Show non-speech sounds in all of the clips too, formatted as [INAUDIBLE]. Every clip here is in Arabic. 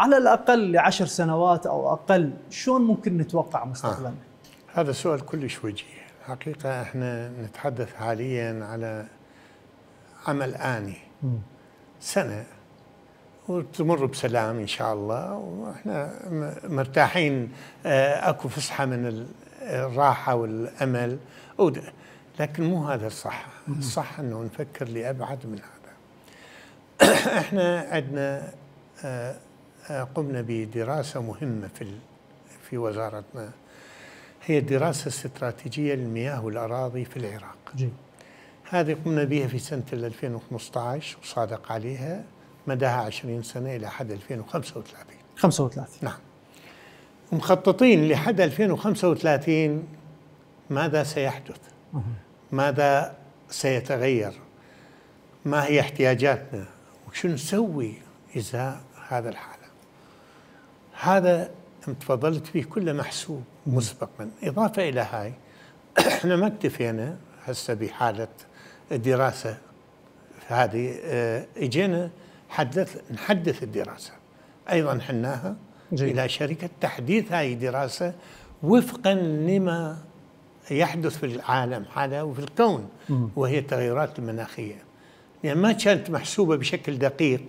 على الاقل لعشر سنوات او اقل شلون ممكن نتوقع آه. هذا سؤال كلش وجيه حقيقه احنا نتحدث حاليا على عمل اني م. سنه وتمر بسلام ان شاء الله واحنا مرتاحين آه، اكو فسحه من الراحه والامل لكن مو هذا الصح الصح انه نفكر لابعد من هذا [CLEARS THROAT] احنا عندنا آه، قمنا بدراسة مهمة في في وزارتنا هي الدراسه الاستراتيجيه للمياه والأراضي في العراق جي. هذه قمنا بها في سنة 2015 وصادق عليها مداها 20 سنة إلى حد 2035 35 نعم مخططين لحد 2035 ماذا سيحدث ماذا سيتغير ما هي احتياجاتنا وشو نسوي إزاء هذا الحال هذا تفضلت فيه كله محسوب مسبقا إضافة إلى هاي [CLEARS THROAT] احنا ما اكتفينا هسه بحالة الدراسة هذه آه، اجينا حدث نحدث الدراسة أيضا حناها جيد. إلى شركة تحديث هاي الدراسة وفقا لما يحدث في العالم حاله وفي الكون وهي التغيرات المناخية يعني ما كانت محسوبة بشكل دقيق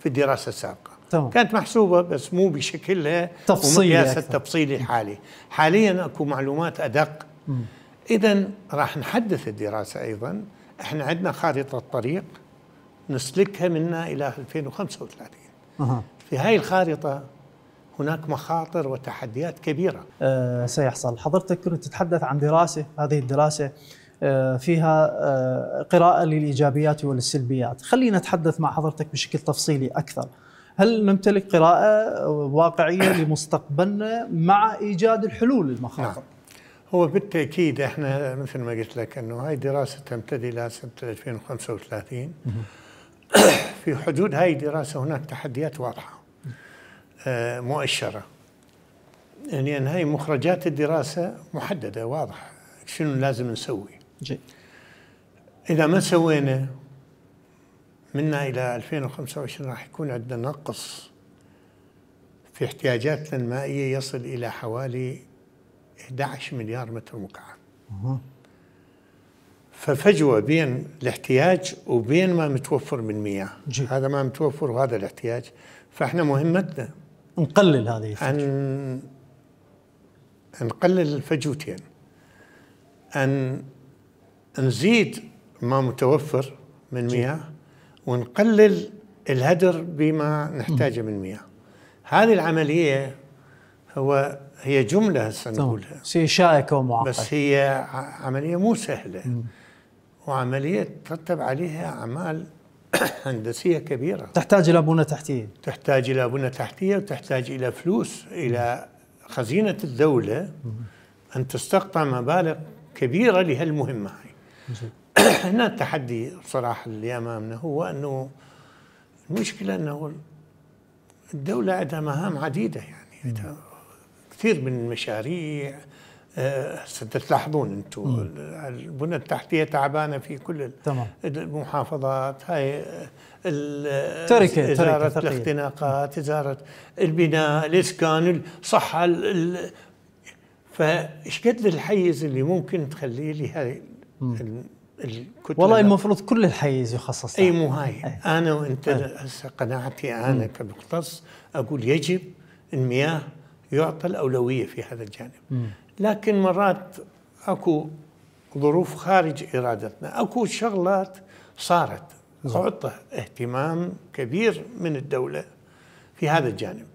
في الدراسة السابقة طبعا. كانت محسوبة بس مو بشكلها تفصيلي ومقياسها التفصيلي حالي حاليا أكو معلومات أدق إذا راح نحدث الدراسة أيضا احنا عندنا خارطة طريق نسلكها منا إلى 2035 أه. في هاي الخارطة هناك مخاطر وتحديات كبيرة أه سيحصل حضرتك كنت تتحدث عن دراسة هذه الدراسة آه، فيها آه، قراءة للإيجابيات والسلبيات خلينا نتحدث مع حضرتك بشكل تفصيلي أكثر هل نمتلك قراءه واقعيه [COUGHS] لمستقبلنا مع ايجاد الحلول للمخاطر؟ نعم. هو بالتاكيد احنا مثل ما قلت لك انه هاي دراسه تمتدي إلى سنه 2035 [COUGHS] في حدود هاي الدراسه هناك تحديات واضحه آه، مؤشره يعني أن هاي مخرجات الدراسه محدده واضحه شنو لازم نسوي جي. اذا ما سوينا منا إلى 2025 راح يكون عندنا نقص في احتياجاتنا المائية يصل إلى حوالي 11 مليار متر مكعب ففجوة بين الاحتياج وبين ما متوفر من مياه جي. هذا ما متوفر وهذا الاحتياج فاحنا مهمتنا نقلل هذه الفجوة. أن نقلل الفجوتين أن نزيد ما متوفر من مياه ونقلل الهدر بما نحتاجه من مياه هذه العمليه هو هي جمله هسه نقولها هي شائكه ومعقده بس هي عمليه مو سهله مم. وعمليه ترتب عليها اعمال [COUGHS] هندسيه كبيره تحتاج الى بنى تحتيه تحتاج الى بنى تحتيه وتحتاج الى فلوس الى خزينه الدوله مم. ان تستقطع مبالغ كبيره لهالمهمه هاي [CLEARS THROAT] هنا التحدي بصراحة اللي أمامنا هو أنه المشكلة أنه الدولة عندها مهام عديدة يعني كثير من المشاريع آه، ستلاحظون انتم البنى التحتيه تعبانه في كل المحافظات هاي تركة ازاله تركة الاختناقات ازارة البناء الاسكان الصحه فايش قد الحيز اللي ممكن تخليه لهذه الكتلة والله المفروض كل الحيز يخصص اي مو هاي أي. انا وانت هسه قناعتي انا كمختص اقول يجب المياه يعطى الاولويه في هذا الجانب م. لكن مرات اكو ظروف خارج ارادتنا اكو شغلات صارت اعطى نعم. اهتمام كبير من الدوله في هذا الجانب